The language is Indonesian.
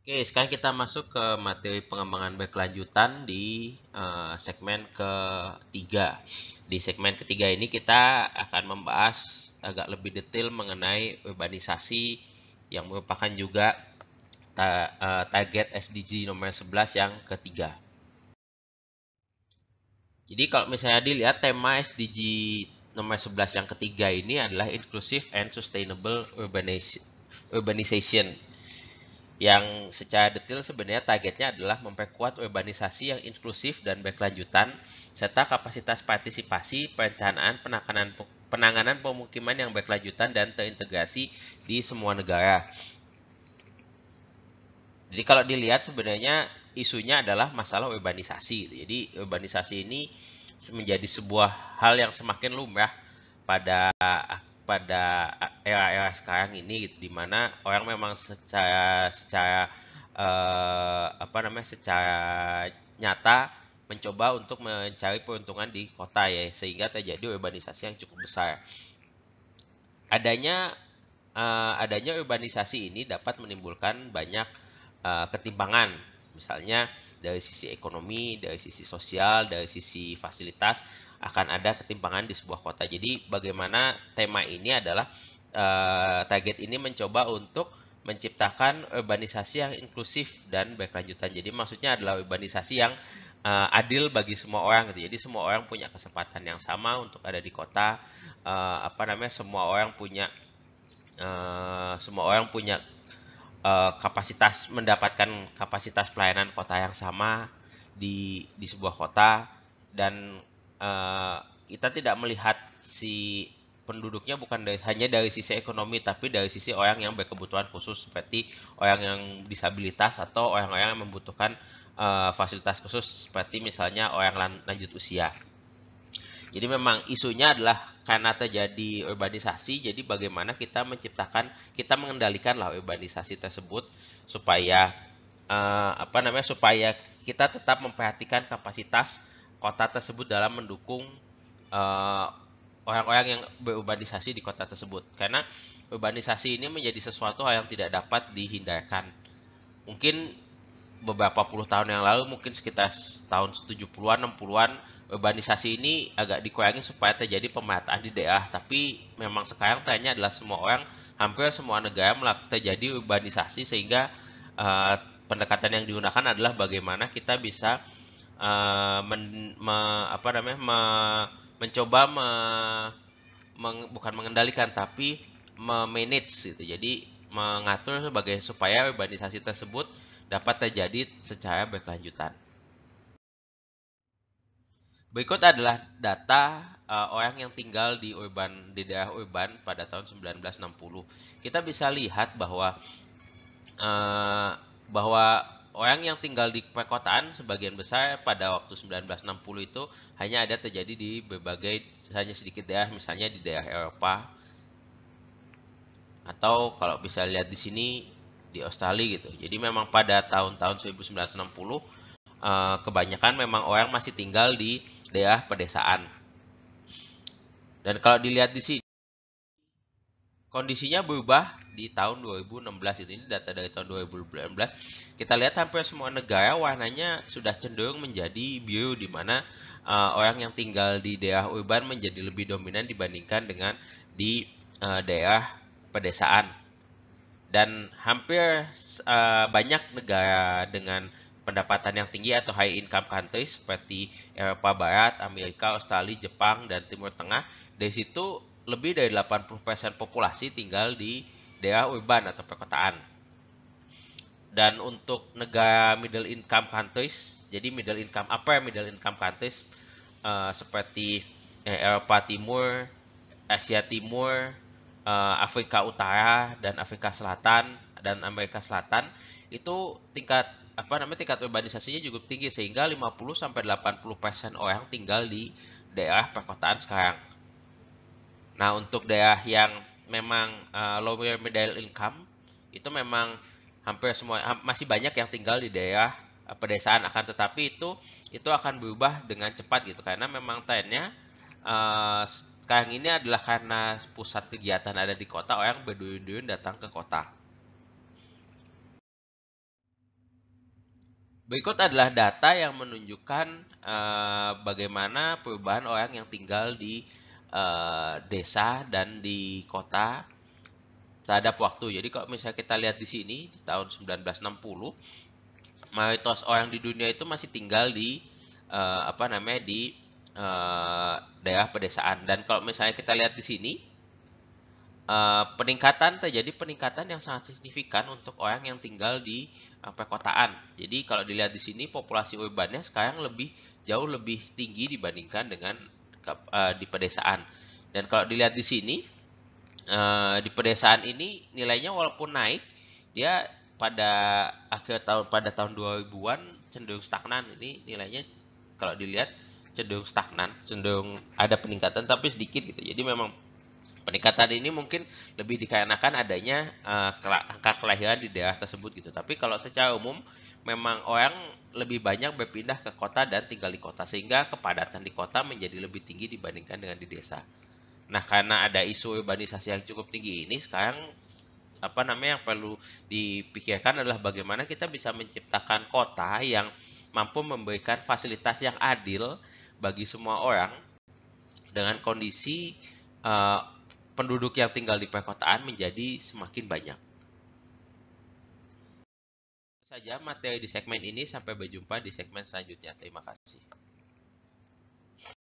Oke, sekarang kita masuk ke materi pengembangan berkelanjutan di uh, segmen ketiga. Di segmen ketiga ini kita akan membahas agak lebih detail mengenai urbanisasi yang merupakan juga ta uh, target SDG nomor 11 yang ketiga. Jadi kalau misalnya dilihat tema SDG nomor 11 yang ketiga ini adalah Inclusive and Sustainable Urbanization. urbanization yang secara detail sebenarnya targetnya adalah memperkuat urbanisasi yang inklusif dan berkelanjutan serta kapasitas partisipasi, perencanaan, penanganan, penanganan pemukiman yang berkelanjutan dan terintegrasi di semua negara. Jadi kalau dilihat sebenarnya isunya adalah masalah urbanisasi. Jadi urbanisasi ini menjadi sebuah hal yang semakin lumrah pada pada era-era sekarang ini gitu di mana orang memang secara secara uh, apa namanya secara nyata mencoba untuk mencari peruntungan di kota ya sehingga terjadi urbanisasi yang cukup besar adanya uh, adanya urbanisasi ini dapat menimbulkan banyak uh, ketimpangan misalnya dari sisi ekonomi dari sisi sosial dari sisi fasilitas akan ada ketimpangan di sebuah kota. Jadi bagaimana tema ini adalah uh, target ini mencoba untuk menciptakan urbanisasi yang inklusif dan berkelanjutan. Jadi maksudnya adalah urbanisasi yang uh, adil bagi semua orang gitu. Jadi semua orang punya kesempatan yang sama untuk ada di kota. Uh, apa namanya? Semua orang punya uh, semua orang punya uh, kapasitas mendapatkan kapasitas pelayanan kota yang sama di di sebuah kota dan Eh, kita tidak melihat si penduduknya bukan dari, hanya dari sisi ekonomi tapi dari sisi orang yang berkebutuhan khusus seperti orang yang disabilitas atau orang-orang yang membutuhkan uh, fasilitas khusus seperti misalnya orang lan lanjut usia. Jadi memang isunya adalah karena terjadi urbanisasi, jadi bagaimana kita menciptakan, kita mengendalikan lah urbanisasi tersebut supaya uh, apa namanya supaya kita tetap memperhatikan kapasitas kota tersebut dalam mendukung eh, orang-orang uh, yang berurbanisasi di kota tersebut. Karena urbanisasi ini menjadi sesuatu hal yang tidak dapat dihindarkan. Mungkin beberapa puluh tahun yang lalu, mungkin sekitar tahun 70-an, 60-an, urbanisasi ini agak dikurangi supaya terjadi pemerataan di daerah. Tapi memang sekarang tanya adalah semua orang, hampir semua negara terjadi urbanisasi sehingga uh, pendekatan yang digunakan adalah bagaimana kita bisa uh, men, me, apa namanya me, mencoba me, meng, bukan mengendalikan tapi memanage gitu. Jadi mengatur sebagai supaya urbanisasi tersebut dapat terjadi secara berkelanjutan. Berikut adalah data uh, orang yang tinggal di urban di daerah urban pada tahun 1960. Kita bisa lihat bahwa uh, bahwa orang yang tinggal di perkotaan sebagian besar pada waktu 1960 itu hanya ada terjadi di berbagai hanya sedikit daerah misalnya di daerah Eropa atau kalau bisa lihat di sini di Australia gitu. Jadi memang pada tahun-tahun 1960 eh, kebanyakan memang orang masih tinggal di daerah pedesaan. Dan kalau dilihat di sini kondisinya berubah di tahun 2016 ini data dari tahun 2016 kita lihat hampir semua negara warnanya sudah cenderung menjadi biru di mana uh, orang yang tinggal di daerah urban menjadi lebih dominan dibandingkan dengan di uh, daerah pedesaan dan hampir uh, banyak negara dengan pendapatan yang tinggi atau high income countries seperti Eropa Barat, Amerika, Australia, Jepang dan Timur Tengah dari situ lebih dari 80% populasi tinggal di daerah urban atau perkotaan. Dan untuk negara middle income countries, jadi middle income apa ya middle income countries uh, seperti eh, Eropa Timur, Asia Timur, uh, Afrika Utara dan Afrika Selatan dan Amerika Selatan itu tingkat apa namanya tingkat urbanisasinya cukup tinggi sehingga 50 sampai 80% orang tinggal di daerah perkotaan sekarang Nah, untuk daerah yang memang uh, lower middle income itu memang hampir semua ha masih banyak yang tinggal di daerah uh, pedesaan akan tetapi itu itu akan berubah dengan cepat gitu karena memang trennya uh, eh, sekarang ini adalah karena pusat kegiatan ada di kota orang berduyun-duyun datang ke kota. Berikut adalah data yang menunjukkan uh, bagaimana perubahan orang yang tinggal di Eh, desa dan di kota terhadap waktu. Jadi kalau misalnya kita lihat di sini di tahun 1960 mayoritas orang di dunia itu masih tinggal di eh, apa namanya di eh, daerah pedesaan dan kalau misalnya kita lihat di sini peningkatan terjadi peningkatan yang sangat signifikan untuk orang yang tinggal di apa perkotaan. Jadi kalau dilihat di sini populasi urbannya sekarang lebih jauh lebih tinggi dibandingkan dengan Eh, di pedesaan. Dan kalau dilihat di sini eh, di pedesaan ini nilainya walaupun naik dia pada akhir tahun pada tahun 2000-an cenderung stagnan ini nilainya kalau dilihat cenderung stagnan, cenderung ada peningkatan tapi sedikit gitu. Jadi memang Peningkatan ini mungkin lebih dikarenakan adanya uh, angka kelahiran di daerah tersebut gitu. Tapi kalau secara umum memang orang lebih banyak berpindah ke kota dan tinggal di kota sehingga kepadatan di kota menjadi lebih tinggi dibandingkan dengan di desa. Nah, karena ada isu urbanisasi yang cukup tinggi ini sekarang apa namanya yang perlu dipikirkan adalah bagaimana kita bisa menciptakan kota yang mampu memberikan fasilitas yang adil bagi semua orang dengan kondisi uh, penduduk yang tinggal di perkotaan menjadi semakin banyak. Saja materi di segmen ini sampai berjumpa di segmen selanjutnya. Terima kasih.